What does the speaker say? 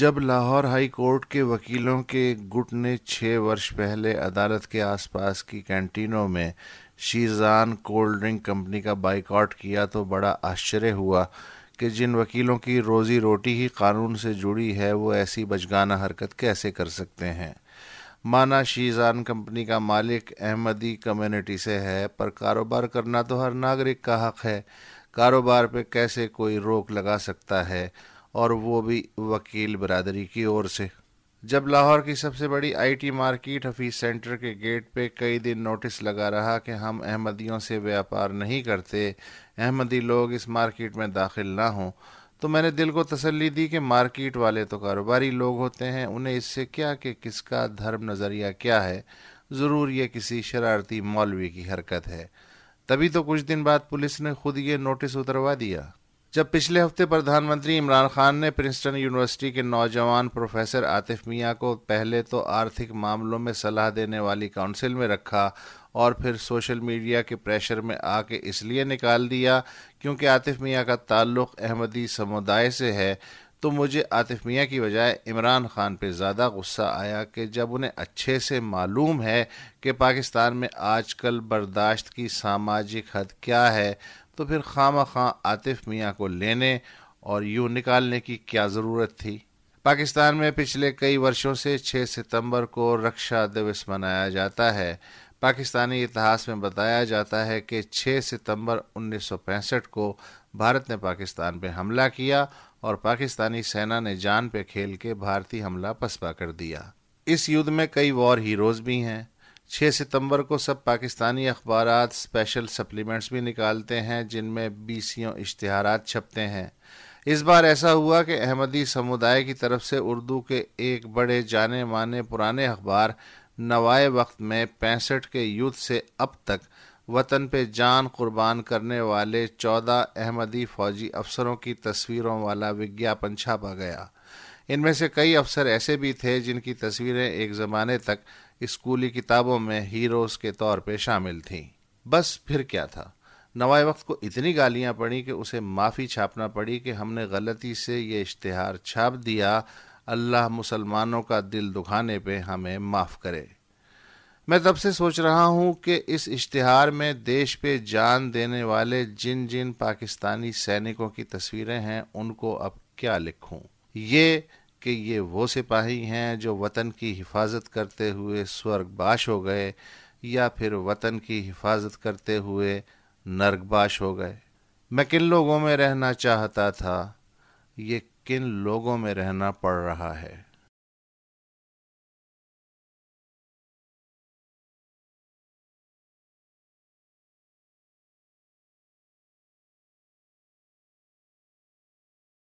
جب Lahore high court کے وکیلوں کے گٹ نے چھ ورش پہلے عدالت کے آس پاس کی کینٹینوں میں شیزان کولڈ ڈرنک کمپنی کا بائیکاٹ کیا تو بڑا آشچر ہوا کہ جن وکیلوں کی روزی روٹی ہی قانون سے جڑی ہے وہ ایسی بجگانہ حرکت کیسے کر سکتے ہیں مانا شیزان کمپنی کا مالک احمدی کمیونٹی سے ہے پر کاروبار کرنا تو ہر ناگرک کا حق ہے کاروبار پہ کیسے کوئی روک لگا سکتا ہے اور وہ بھی وکیل برادری کی اور سے جب لاہور کی سب سے بڑی I T market Hafeez centre کے گیٹ پہ کئی دن نوٹس لگا رہا کہ ہم احمدیوں سے ویاپار نہیں کرتے احمدی لوگ اس مارکیٹ میں داخل نہ ہوں تو میں نے دل کو تسلی دی کہ مارکیٹ والے تو کاروباری لوگ ہوتے ہیں انہیں اس سے کیا کہ کس کا دھرم نظریہ کیا ہے ضرور یہ کسی شرارتی مولوی کی حرکت ہے تبھی تو کچھ دن بعد پولیس نے خود یہ نوٹس اتروا دیا جب پچھلے ہفتے پردھان منتری عمران خان نے پرنسٹن یونیورسٹی کے نوجوان پروفیسر عاطف میاں کو پہلے تو آرتھک معاملوں میں صلاح دینے والی کاؤنسل میں رکھا اور پھر سوشل میڈیا کے پریشر میں آ کے اس لیے نکال دیا کیونکہ عاطف میاں کا تعلق احمدی سمودائے سے ہے تو مجھے عاطف میاں کی بجائے عمران خان پہ زیادہ غصہ آیا کہ جب انہیں اچھے سے معلوم ہے کہ پاکستان میں آج کل برداشت کی ساماجک حد کیا ہے تو پھر خامہ خاں عاطف میاں کو لینے اور یوں نکالنے کی کیا ضرورت تھی پاکستان میں پچھلے کئی ورشوں سے چھ ستمبر کو رکشا دوس منایا جاتا ہے پاکستانی اتحاس میں بتایا جاتا ہے کہ چھ ستمبر انیس سو پینسٹھ کو بھارت نے پاکستان پہ حملہ کیا اور پاکستانی سینا نے جان پہ کھیل کے بھارتی حملہ پسپا کر دیا اس یدھ میں کئی وار ہیروز بھی ہیں چھ ستمبر کو سب پاکستانی اخبارات اسپیشل سپلیمنٹس بھی نکالتے ہیں جن میں بی سیوں اشتہارات چھپتے ہیں اس بار ایسا ہوا کہ احمدی سمودائے کی طرف سے اردو کے ایک بڑے جانے مانے پرانے اخبار نوائے وقت میں پینسٹھ کے یوتھ سے اب تک وطن پہ جان قربان کرنے والے چودہ احمدی فوجی افسروں کی تصویروں والا وگیاپن چھاپا گیا ان میں سے کئی افسر ایسے بھی تھے جن کی تصویریں ایک زمانے تک اسکولی کتابوں میں ہیروز کے طور پہ شامل تھیں بس پھر کیا تھا نوائے وقت کو اتنی گالیاں پڑی کہ ہم نے غلطی سے یہ اشتہار چھاپ دیا اللہ مسلمانوں کا دل دکھانے پہ ہمیں معاف کرے میں تب سے سوچ رہا ہوں کہ اس اشتہار میں دیش پہ جان دینے والے جن جن پاکستانی سینکوں کی تصویریں ہیں ان کو اب کیا لکھوں یہ کہ یہ وہ سپاہی ہیں جو وطن کی حفاظت کرتے ہوئے سورگ باش ہو گئے یا پھر وطن کی حفاظت کرتے ہوئے نرگ باش ہو گئے میں کن لوگوں میں رہنا چاہتا تھا یہ کن لوگوں میں رہنا پڑ رہا ہے